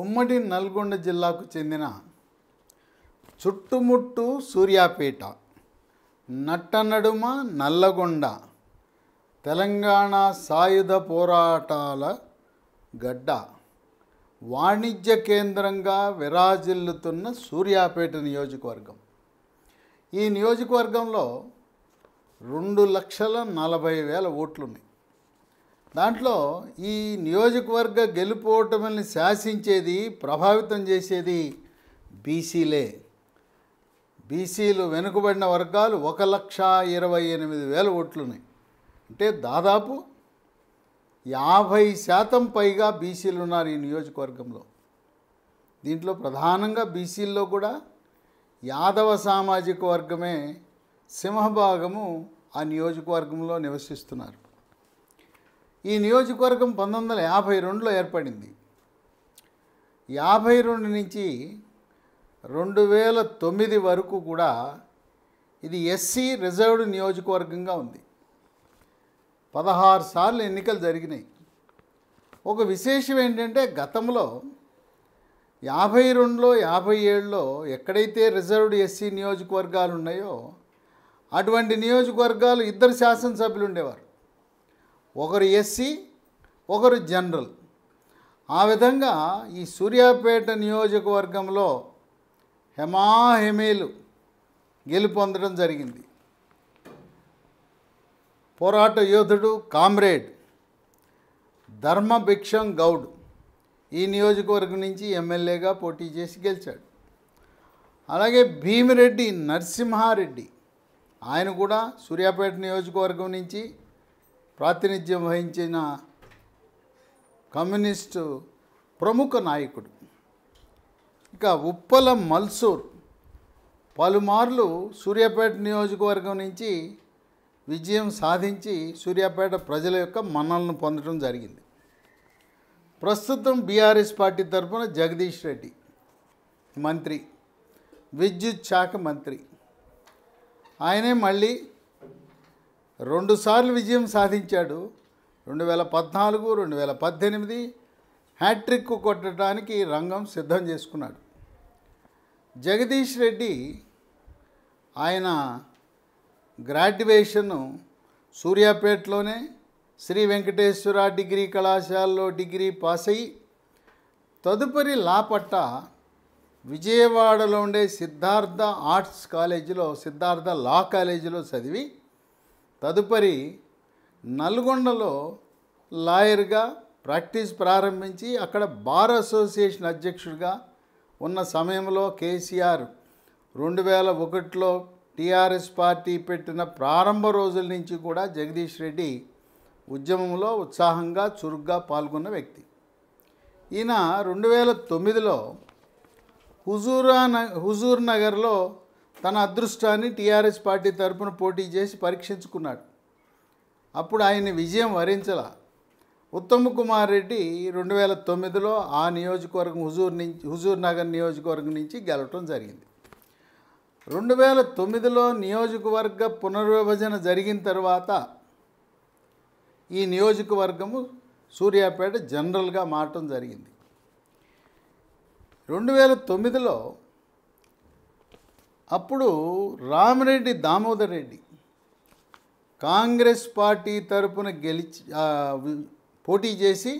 ఉమ్మడి నల్గొండ జిల్లాకు చెందిన చుట్టుముట్టు సూర్యాపేట నట్టనడుమ నల్లగొండ తెలంగాణ సాయుధ పోరాటాల గడ్డ వాణిజ్య కేంద్రంగా విరాజిల్లుతున్న సూర్యాపేట నియోజకవర్గం ఈ నియోజకవర్గంలో రెండు లక్షల నలభై వేల ఓట్లున్నాయి దాంట్లో ఈ నియోజకవర్గ గెలుపోటమిని శాసించేది ప్రభావితం చేసేది బీసీలే బీసీలు వెనుకబడిన వర్గాలు ఒక లక్ష ఇరవై ఎనిమిది వేల ఓట్లున్నాయి అంటే దాదాపు యాభై శాతం పైగా బీసీలు ఉన్నారు ఈ నియోజకవర్గంలో దీంట్లో ప్రధానంగా బీసీల్లో కూడా యాదవ సామాజిక వర్గమే సింహభాగము ఆ నియోజకవర్గంలో నివసిస్తున్నారు ఈ నియోజకవర్గం పంతొమ్మిది వందల యాభై రెండులో ఏర్పడింది యాభై రెండు నుంచి రెండు వేల తొమ్మిది వరకు కూడా ఇది ఎస్సీ రిజర్వ్డ్ నియోజకవర్గంగా ఉంది పదహారు సార్లు ఎన్నికలు జరిగినాయి ఒక విశేషం ఏంటంటే గతంలో యాభై రెండులో యాభై ఏడులో ఎక్కడైతే రిజర్వ్డ్ ఎస్సీ నియోజకవర్గాలు ఉన్నాయో అటువంటి నియోజకవర్గాలు ఇద్దరు శాసనసభ్యులు ఉండేవారు ఒకరు ఎస్సీ ఒకరు జనరల్ ఆ విధంగా ఈ సూర్యాపేట నియోజకవర్గంలో హెమాహెమేలు గెలుపొందడం జరిగింది పోరాట యోధుడు కామ్రేడ్ ధర్మభిక్షం గౌడ్ ఈ నియోజకవర్గం నుంచి ఎమ్మెల్యేగా పోటీ చేసి గెలిచాడు అలాగే భీమిరెడ్డి నరసింహారెడ్డి ఆయన కూడా సూర్యాపేట నియోజకవర్గం నుంచి ప్రాతినిధ్యం వహించిన కమ్యూనిస్టు ప్రముఖ నాయకుడు ఇక ఉప్పలం మల్సూర్ పలుమార్లు సూర్యాపేట నియోజకవర్గం నుంచి విజయం సాధించి సూర్యాపేట ప్రజల యొక్క మన్నలను పొందడం జరిగింది ప్రస్తుతం బీఆర్ఎస్ పార్టీ తరఫున జగదీష్ రెడ్డి మంత్రి విద్యుత్ శాఖ మంత్రి ఆయనే మళ్ళీ రెండుసార్లు విజయం సాధించాడు రెండు వేల పద్నాలుగు రెండు వేల పద్దెనిమిది హ్యాట్రిక్ కొట్టడానికి రంగం సిద్ధం చేసుకున్నాడు జగదీష్ రెడ్డి ఆయన గ్రాడ్యుయేషన్ సూర్యాపేటలోనే శ్రీ వెంకటేశ్వర డిగ్రీ కళాశాలలో డిగ్రీ పాస్ అయ్యి తదుపరి లాపట్ట విజయవాడలో ఉండే సిద్ధార్థ ఆర్ట్స్ కాలేజీలో సిద్ధార్థ లా కాలేజీలో చదివి తదుపరి నల్గొండలో లాయర్గా ప్రాక్టీస్ ప్రారంభించి అక్కడ బార్ అసోసియేషన్ అధ్యక్షుడిగా ఉన్న సమయంలో కేసీఆర్ రెండు వేల ఒకటిలో టీఆర్ఎస్ పార్టీ పెట్టిన ప్రారంభ రోజుల నుంచి కూడా జగదీష్ రెడ్డి ఉద్యమంలో ఉత్సాహంగా చురుగ్గా పాల్గొన్న వ్యక్తి ఈయన రెండు వేల తొమ్మిదిలో హుజూరా హుజూర్ నగర్లో తన అదృష్టాన్ని టీఆర్ఎస్ పార్టీ తరపున పోటీ చేసి పరీక్షించుకున్నాడు అప్పుడు ఆయన విజయం వరించల ఉత్తమ్ కుమార్ రెడ్డి రెండు వేల తొమ్మిదిలో ఆ నియోజకవర్గం హుజూర్ నుంచి హుజూర్ నగర్ నియోజకవర్గం నుంచి గెలవటం జరిగింది రెండు వేల తొమ్మిదిలో నియోజకవర్గ పునర్విభజన జరిగిన తర్వాత ఈ నియోజకవర్గము సూర్యాపేట జనరల్గా మారటం జరిగింది రెండు వేల తొమ్మిదిలో అప్పుడు రామిరెడ్డి దామోదర్ రెడ్డి కాంగ్రెస్ పార్టీ తరపున గెలిచి పోటీ చేసి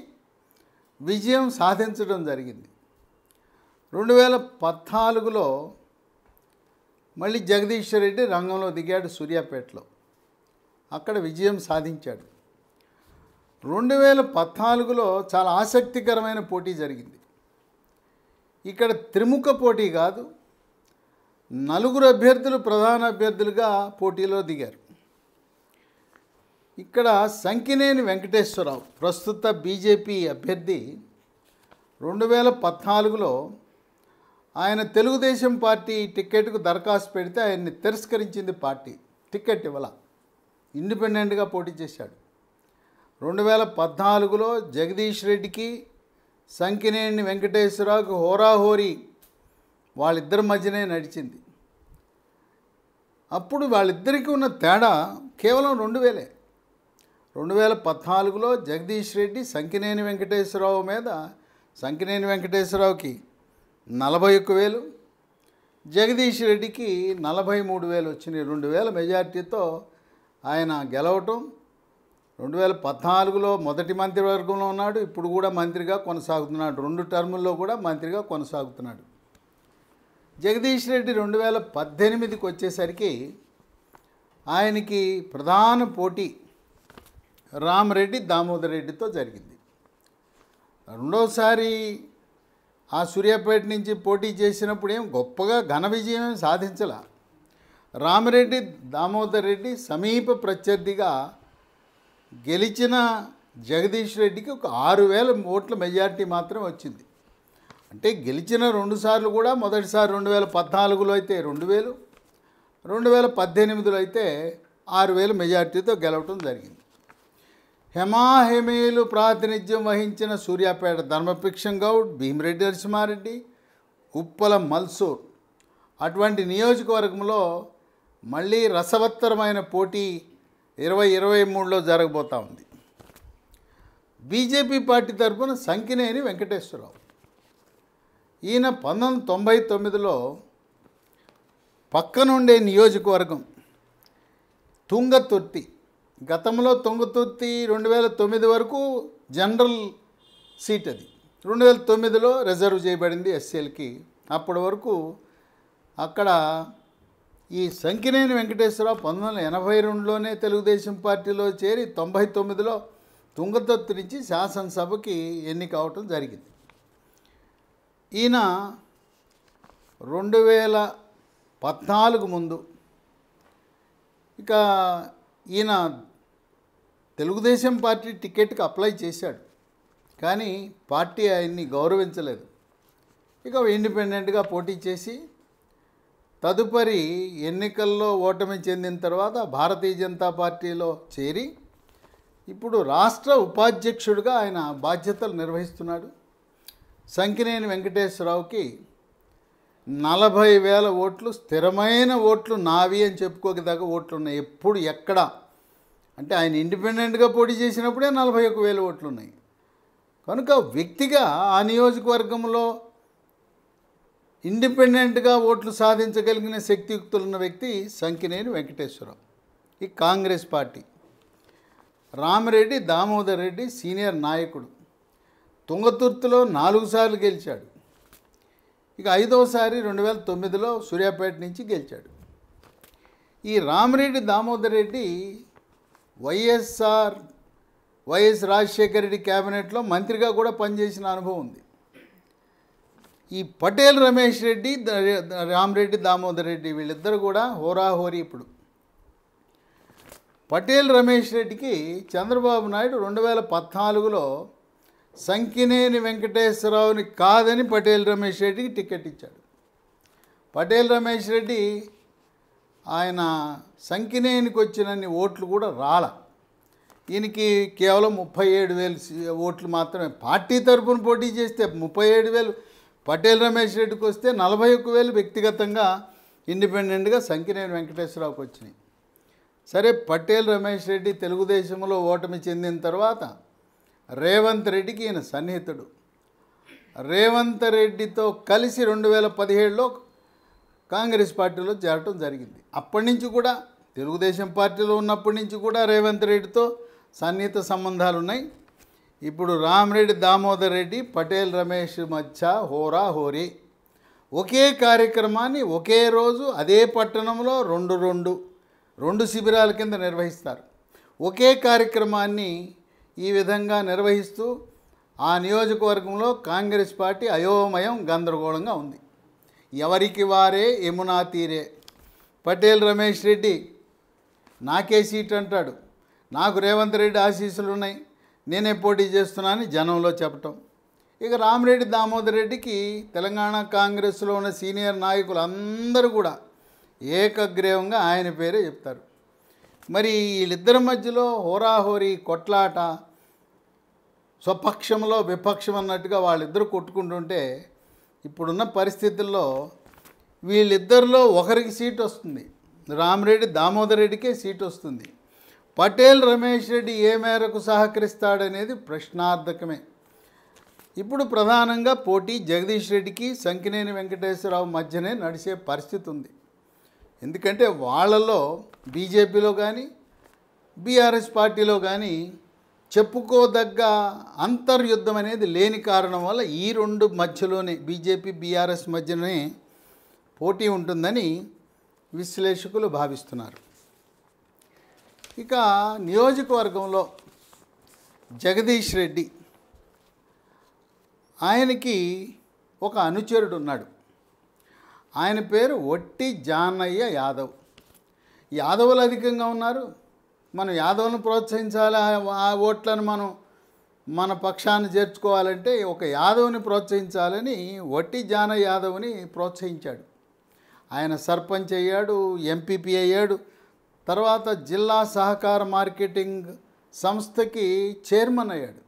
విజయం సాధించడం జరిగింది రెండు వేల పద్నాలుగులో మళ్ళీ జగదీశ్వర్ రెడ్డి రంగంలో దిగాడు సూర్యాపేటలో అక్కడ విజయం సాధించాడు రెండు వేల పద్నాలుగులో చాలా ఆసక్తికరమైన పోటీ జరిగింది ఇక్కడ త్రిముఖ పోటీ కాదు నలుగురు అభ్యర్థులు ప్రధాన అభ్యర్థులుగా పోటీలో దిగారు ఇక్కడ సంకినేని వెంకటేశ్వరరావు ప్రస్తుత బీజేపీ అభ్యర్థి రెండు వేల పద్నాలుగులో ఆయన తెలుగుదేశం పార్టీ టికెట్కు దరఖాస్తు పెడితే ఆయన్ని తిరస్కరించింది పార్టీ టికెట్ ఇవ్వాల ఇండిపెండెంట్గా పోటీ చేశాడు రెండు వేల పద్నాలుగులో జగదీష్ రెడ్డికి సంకినేని వెంకటేశ్వరరావుకి హోరాహోరీ వాళ్ళిద్దరి మధ్యనే నడిచింది అప్పుడు వాళ్ళిద్దరికీ ఉన్న తేడా కేవలం రెండు వేలే రెండు వేల పద్నాలుగులో జగదీష్ రెడ్డి సంకినేని వెంకటేశ్వరరావు మీద సంకినేని వెంకటేశ్వరరావుకి నలభై ఒక్క వేలు జగదీష్ రెడ్డికి నలభై మూడు వేలు వచ్చినాయి రెండు వేల మెజార్టీతో ఆయన గెలవటం రెండు వేల పద్నాలుగులో మొదటి మంత్రివర్గంలో ఉన్నాడు ఇప్పుడు కూడా మంత్రిగా కొనసాగుతున్నాడు రెండు టర్ముల్లో కూడా మంత్రిగా కొనసాగుతున్నాడు జగదీష్ రెడ్డి రెండు వేల పద్దెనిమిదికి వచ్చేసరికి ఆయనకి ప్రధాన పోటీ రామరెడ్డి దామోదర్ రెడ్డితో జరిగింది రెండోసారి ఆ సూర్యాపేట నుంచి పోటీ చేసినప్పుడు ఏం గొప్పగా ఘన విజయం సాధించలా రామరెడ్డి దామోదర్ రెడ్డి సమీప ప్రత్యర్థిగా గెలిచిన జగదీష్ రెడ్డికి ఒక ఆరు వేల ఓట్ల మెజార్టీ మాత్రం వచ్చింది అంటే గెలిచిన రెండు సార్లు కూడా మొదటిసారి రెండు వేల పద్నాలుగులో అయితే రెండు వేలు రెండు వేల పద్దెనిమిదిలో అయితే ఆరు వేలు మెజార్టీతో గెలవటం జరిగింది హెమాహెమీలు ప్రాతినిధ్యం వహించిన సూర్యాపేట ధర్మపిక్షం గౌడ్ భీమిరెడ్డి నరసింహారెడ్డి ఉప్పల మల్సూర్ అటువంటి నియోజకవర్గంలో మళ్ళీ రసవత్తరమైన పోటీ ఇరవై ఇరవై మూడులో జరగబోతూ ఉంది బీజేపీ పార్టీ తరఫున సంకినేని వెంకటేశ్వరరావు ఈయన పంతొమ్మిది తొంభై తొమ్మిదిలో పక్కనుండే నియోజకవర్గం తుంగతుర్తి గతంలో తుంగతుర్తి రెండు వేల తొమ్మిది వరకు జనరల్ సీట్ అది రెండు వేల తొమ్మిదిలో రిజర్వ్ చేయబడింది ఎస్సీఎల్కి అప్పటి వరకు అక్కడ ఈ సంకినేని వెంకటేశ్వరరావు పంతొమ్మిది వందల ఎనభై రెండులోనే తెలుగుదేశం పార్టీలో చేరి తొంభై తొమ్మిదిలో తుంగతుర్తి నుంచి శాసనసభకి ఎన్నిక అవటం జరిగింది ఈయన రెండు వేల పద్నాలుగు ముందు ఇక ఈయన తెలుగుదేశం పార్టీ టికెట్కి అప్లై చేశాడు కానీ పార్టీ ఆయన్ని గౌరవించలేదు ఇక ఇండిపెండెంట్గా పోటీ చేసి తదుపరి ఎన్నికల్లో ఓటమి చెందిన తర్వాత భారతీయ జనతా పార్టీలో చేరి ఇప్పుడు రాష్ట్ర ఉపాధ్యక్షుడిగా ఆయన బాధ్యతలు నిర్వహిస్తున్నాడు సంకినేని వెంకటేశ్వరరావుకి నలభై వేల ఓట్లు స్థిరమైన ఓట్లు నావి అని చెప్పుకోగదాకా ఓట్లు ఉన్నాయి ఎప్పుడు ఎక్కడ అంటే ఆయన ఇండిపెండెంట్గా పోటీ చేసినప్పుడే నలభై ఒక వేల ఓట్లు ఉన్నాయి కనుక వ్యక్తిగా ఆ నియోజకవర్గంలో ఇండిపెండెంట్గా ఓట్లు సాధించగలిగిన శక్తియుక్తులున్న వ్యక్తి సంకినేని వెంకటేశ్వరరావు ఈ కాంగ్రెస్ పార్టీ రామిరెడ్డి దామోదర్ రెడ్డి సీనియర్ నాయకుడు తుంగతుర్తిలో నాలుగు సార్లు గెలిచాడు ఇక ఐదవసారి రెండు వేల తొమ్మిదిలో సూర్యాపేట నుంచి గెలిచాడు ఈ రామిరెడ్డి దామోదర్ రెడ్డి వైఎస్ఆర్ వైఎస్ రాజశేఖర రెడ్డి క్యాబినెట్లో మంత్రిగా కూడా పనిచేసిన అనుభవం ఉంది ఈ పటేల్ రమేష్ రెడ్డి రామరెడ్డి దామోదర్ రెడ్డి వీళ్ళిద్దరు కూడా హోరాహోరీ ఇప్పుడు పటేల్ రమేష్ రెడ్డికి చంద్రబాబు నాయుడు రెండు వేల పద్నాలుగులో సంకినేని వెంకటేశ్వరరావుని కాదని పటేల్ రమేష్ రెడ్డికి టికెట్ ఇచ్చాడు పటేల్ రమేష్ రెడ్డి ఆయన సంకినేనికి వచ్చినన్ని ఓట్లు కూడా రాల ఈయనకి కేవలం ముప్పై ఏడు వేలు ఓట్లు మాత్రమే పార్టీ తరఫున పోటీ చేస్తే ముప్పై ఏడు వేలు పటేల్ రమేష్ రెడ్డికి వస్తే నలభై ఒక్క వేలు వ్యక్తిగతంగా ఇండిపెండెంట్గా సంకినేని వెంకటేశ్వరరావుకి వచ్చినాయి సరే పటేల్ రమేష్ రెడ్డి తెలుగుదేశంలో ఓటమి చెందిన తర్వాత రేవంత్ రెడ్డికి ఈయన సన్నిహితుడు రేవంత్ రెడ్డితో కలిసి రెండు వేల పదిహేడులో కాంగ్రెస్ పార్టీలో చేరటం జరిగింది అప్పటి నుంచి కూడా తెలుగుదేశం పార్టీలో ఉన్నప్పటి నుంచి కూడా రేవంత్ రెడ్డితో సన్నిహిత సంబంధాలు ఉన్నాయి ఇప్పుడు రామరెడ్డి దామోదర్ రెడ్డి పటేల్ రమేష్ మధ్య హోరా హోరీ ఒకే కార్యక్రమాన్ని ఒకే రోజు అదే పట్టణంలో రెండు రెండు రెండు శిబిరాల కింద నిర్వహిస్తారు ఒకే కార్యక్రమాన్ని ఈ విధంగా నిర్వహిస్తూ ఆ నియోజకవర్గంలో కాంగ్రెస్ పార్టీ అయోమయం గందరగోళంగా ఉంది ఎవరికి వారే యమునా తీరే పటేల్ రమేష్ రెడ్డి నాకే సీట్ అంటాడు నాకు రేవంత్ రెడ్డి ఆశీస్సులు ఉన్నాయి నేనే పోటీ చేస్తున్నానని జనంలో చెప్పటం ఇక రామిరెడ్డి దామోదర్ రెడ్డికి తెలంగాణ కాంగ్రెస్లో ఉన్న సీనియర్ నాయకులు అందరూ కూడా ఏకగ్రీవంగా ఆయన పేరే చెప్తారు మరి వీళ్ళిద్దరి మధ్యలో హోరాహోరి కొట్లాట స్వపక్షంలో విపక్షం అన్నట్టుగా వాళ్ళిద్దరు కొట్టుకుంటుంటే ఇప్పుడున్న పరిస్థితుల్లో వీళ్ళిద్దరిలో ఒకరికి సీట్ వస్తుంది రామిరెడ్డి దామోదర్ రెడ్డికే సీట్ వస్తుంది పటేల్ రమేష్ రెడ్డి ఏ మేరకు సహకరిస్తాడనేది ప్రశ్నార్థకమే ఇప్పుడు ప్రధానంగా పోటీ జగదీష్ రెడ్డికి సంకినేని వెంకటేశ్వరరావు మధ్యనే నడిచే పరిస్థితి ఉంది ఎందుకంటే వాళ్ళలో బీజేపీలో కానీ బీఆర్ఎస్ పార్టీలో కానీ చెప్పుకోదగ్గ అంతర్యుద్ధం అనేది లేని కారణం వల్ల ఈ రెండు మధ్యలోనే బీజేపీ బీఆర్ఎస్ మధ్యలోనే పోటీ ఉంటుందని విశ్లేషకులు భావిస్తున్నారు ఇక నియోజకవర్గంలో జగదీష్ రెడ్డి ఆయనకి ఒక అనుచరుడు ఉన్నాడు ఆయన పేరు ఒట్టి జానయ్య యాదవ్ యాదవులు అధికంగా ఉన్నారు మనం యాదవులను ప్రోత్సహించాలి ఆ ఓట్లను మనం మన పక్షాన్ని చేర్చుకోవాలంటే ఒక యాదవ్ని ప్రోత్సహించాలని వట్టి జాన యాదవ్ని ప్రోత్సహించాడు ఆయన సర్పంచ్ అయ్యాడు ఎంపీపీ అయ్యాడు తర్వాత జిల్లా సహకార మార్కెటింగ్ సంస్థకి చైర్మన్ అయ్యాడు